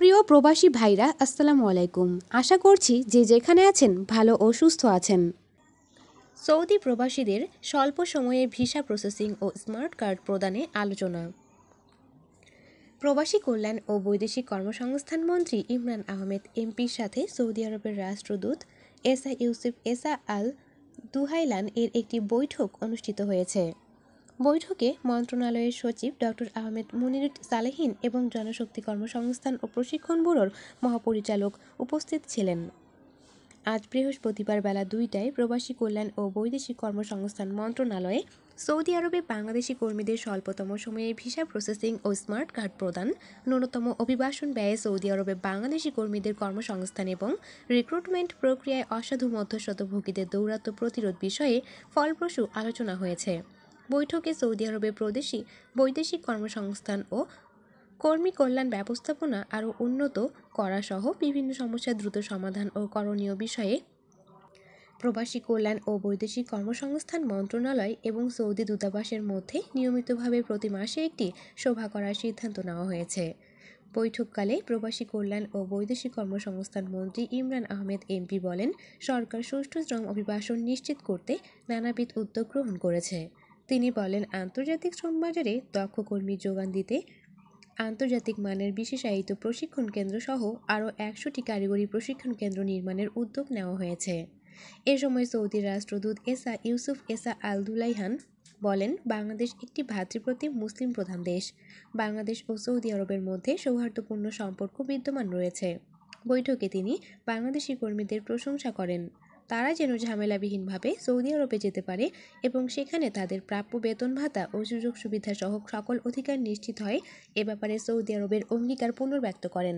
প্রিয় প্রবাসী ভাইরা আসসালামু আলাইকুম আশা করছি যে যেখানে আছেন ভালো ও সুস্থ আছেন সৌদি প্রবাসীদের স্বল্প সময়ে ভিসা প্রসেসিং ও স্মার্ট কার্ড প্রদানে আলোচনা প্রবাসী কল্যাণ ও বৈদেশিক কর্মসংস্থান মন্ত্রী ইমরান আহমেদ এমপির সাথে সৌদি আরবের রাষ্ট্রদূত এসা ইউসুফ এসা আল দুহাইলান এর একটি বৈঠক অনুষ্ঠিত হয়েছে বৈঠকে মন্ত্রণালয়ের সচিব ডক্টর আহমেদ মুনির সালেহীন এবং জনশক্তি কর্মসংস্থান ও প্রশিক্ষণ ব্যুরোর মহাপরিচালক উপস্থিত ছিলেন আজ বৃহস্পতিবার বেলা দুইটায় প্রবাসী কল্যাণ ও বৈদেশিক কর্মসংস্থান মন্ত্রণালয়ে সৌদি আরবে বাংলাদেশি কর্মীদের স্বল্পতম সময়ে ভিসা প্রসেসিং ও স্মার্ট কার্ড প্রদান ন্যূনতম অভিবাসন ব্যয়ে সৌদি আরবে বাংলাদেশি কর্মীদের কর্মসংস্থান এবং রিক্রুটমেন্ট প্রক্রিয়ায় অসাধু মধ্যস্বত্বভোগীদের দৌরাত্ম প্রতিরোধ বিষয়ে ফলপ্রসূ আলোচনা হয়েছে বৈঠকে সৌদি আরবের প্রদেশী বৈদেশিক কর্মসংস্থান ও কর্মী কল্যাণ ব্যবস্থাপনা আরও উন্নত করাসহ বিভিন্ন সমস্যার দ্রুত সমাধান ও করণীয় বিষয়ে প্রবাসী কল্যাণ ও বৈদেশিক কর্মসংস্থান মন্ত্রণালয় এবং সৌদি দূতাবাসের মধ্যে নিয়মিতভাবে প্রতি মাসে একটি সভা করার সিদ্ধান্ত নেওয়া হয়েছে বৈঠককালে প্রবাসী কল্যাণ ও বৈদেশিক কর্মসংস্থান মন্ত্রী ইমরান আহমেদ এমপি বলেন সরকার সুষ্ঠু শ্রম অভিবাসন নিশ্চিত করতে নানাবিধ উদ্যোগ গ্রহণ করেছে তিনি বলেন আন্তর্জাতিক শ্রমবাজারে দক্ষ কর্মীর যোগান দিতে আন্তর্জাতিক মানের বিশেষায়িত প্রশিক্ষণ কেন্দ্র সহ আরও একশোটি কারিগরি প্রশিক্ষণ কেন্দ্র নির্মাণের উদ্যোগ নেওয়া হয়েছে এ সময় সৌদি রাষ্ট্রদূত এসা ইউসুফ এসা আল দুলাইহান বলেন বাংলাদেশ একটি ভাতৃপ্রতি মুসলিম প্রধান দেশ বাংলাদেশ ও সৌদি আরবের মধ্যে সৌহার্দ্যপূর্ণ সম্পর্ক বিদ্যমান রয়েছে বৈঠকে তিনি বাংলাদেশি কর্মীদের প্রশংসা করেন তারা যেন ঝামেলাবিহীনভাবে সৌদি আরবে যেতে পারে এবং সেখানে তাদের প্রাপ্য বেতন ভাতা ও সুযোগ সুবিধাসহ সকল অধিকার নিশ্চিত হয় এ ব্যাপারে সৌদি আরবের অঙ্গীকার পুনর্ব্যক্ত করেন